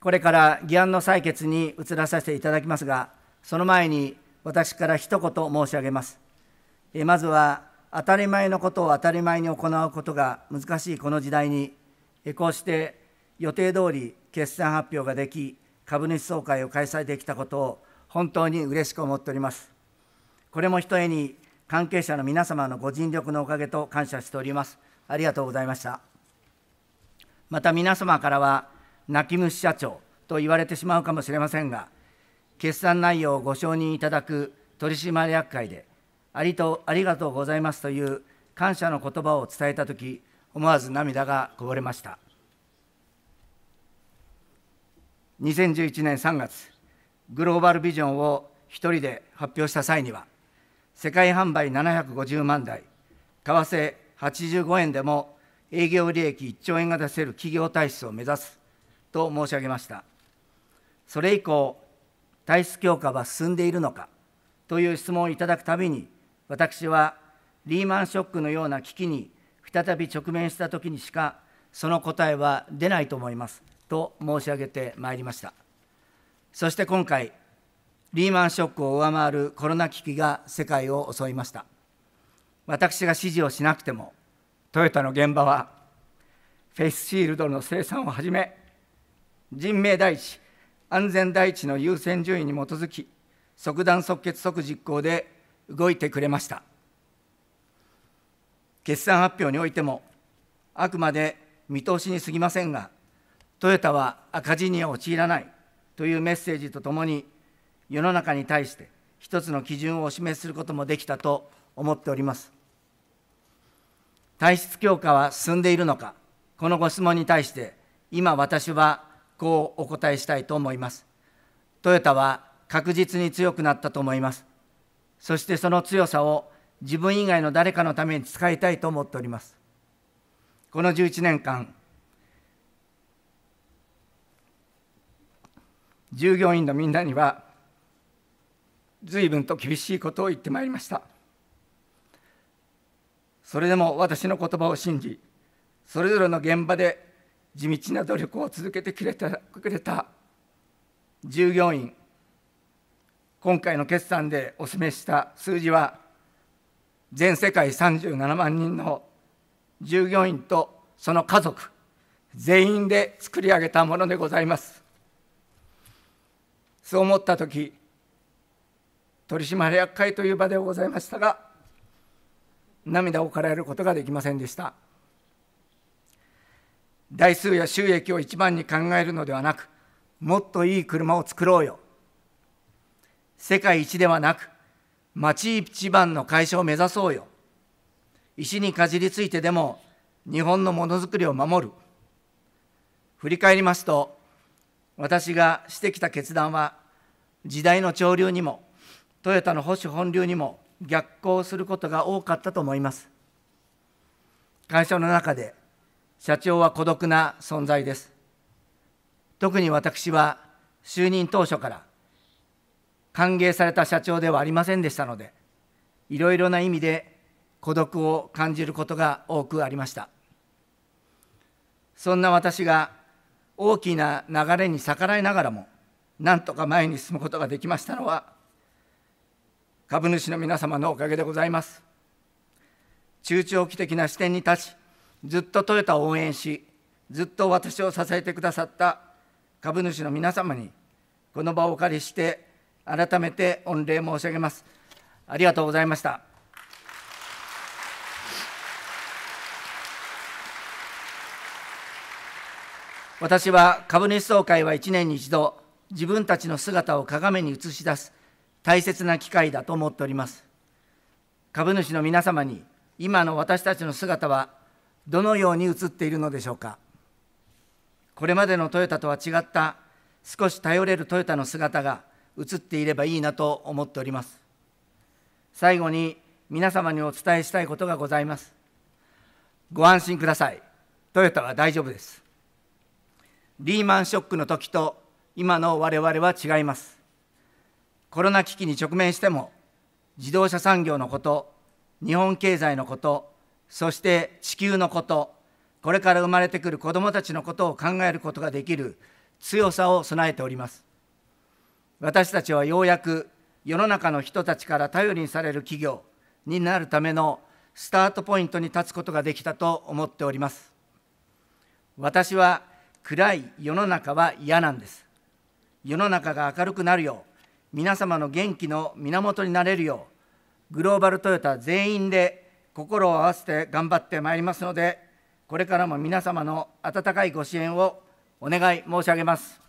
これから議案の採決に移らさせていただきますが、その前に私から一言申し上げます。まずは、当たり前のことを当たり前に行うことが難しいこの時代に、こうして予定通り決算発表ができ、株主総会を開催できたことを本当に嬉しく思っております。これもひとえに関係者の皆様のご尽力のおかげと感謝しております。ありがとうございました。また皆様からは、泣き虫社長と言われてしまうかもしれませんが、決算内容をご承認いただく取締役会で、ありとありがとうございますという感謝の言葉を伝えたとき、思わず涙がこぼれました。2011年3月、グローバルビジョンを1人で発表した際には、世界販売750万台、為替85円でも営業利益1兆円が出せる企業体質を目指すと申し上げましたそれ以降体質強化は進んでいるのかという質問をいただくたびに私はリーマンショックのような危機に再び直面した時にしかその答えは出ないと思いますと申し上げてまいりましたそして今回リーマンショックを上回るコロナ危機が世界を襲いました私が指示をしなくてもトヨタの現場はフェイスシールドの生産をはじめ人命第一、安全第一の優先順位に基づき、即断即決即実行で動いてくれました。決算発表においても、あくまで見通しにすぎませんが、トヨタは赤字に陥らないというメッセージとともに、世の中に対して一つの基準をお示しすることもできたと思っております。体質強化は進んでいるのか、このご質問に対して、今私はこうお答えしたいと思いますトヨタは確実に強くなったと思いますそしてその強さを自分以外の誰かのために使いたいと思っておりますこの11年間従業員のみんなには随分と厳しいことを言ってまいりましたそれでも私の言葉を信じそれぞれの現場で地道な努力を続けてくれたくれた従業員今回の決算でお示しした数字は全世界37万人の従業員とその家族全員で作り上げたものでございますそう思った時取締役会という場でございましたが涙をからえることができませんでした。台数や収益を一番に考えるのではなくもっといい車を作ろうよ世界一ではなく町一番の会社を目指そうよ石にかじりついてでも日本のものづくりを守る振り返りますと私がしてきた決断は時代の潮流にもトヨタの保守本流にも逆行することが多かったと思います会社の中で社長は孤独な存在です。特に私は就任当初から歓迎された社長ではありませんでしたので、いろいろな意味で孤独を感じることが多くありました。そんな私が大きな流れに逆らいながらも、なんとか前に進むことができましたのは、株主の皆様のおかげでございます。中長期的な視点に立ち、ずっとトヨタを応援し、ずっと私を支えてくださった株主の皆様に、この場をお借りして、改めて御礼申し上げます。ありがとうございました。私は株主総会は1年に一度、自分たちの姿を鏡に映し出す大切な機会だと思っております。株主の皆様に、今の私たちの姿はどのように映っているのでしょうかこれまでのトヨタとは違った少し頼れるトヨタの姿が映っていればいいなと思っております最後に皆様にお伝えしたいことがございますご安心くださいトヨタは大丈夫ですリーマンショックの時と今の我々は違いますコロナ危機に直面しても自動車産業のこと日本経済のことそして地球のことこれから生まれてくる子どもたちのことを考えることができる強さを備えております私たちはようやく世の中の人たちから頼りにされる企業になるためのスタートポイントに立つことができたと思っております私は暗い世の中は嫌なんです世の中が明るくなるよう皆様の元気の源になれるようグローバルトヨタ全員で心を合わせて頑張ってまいりますので、これからも皆様の温かいご支援をお願い申し上げます。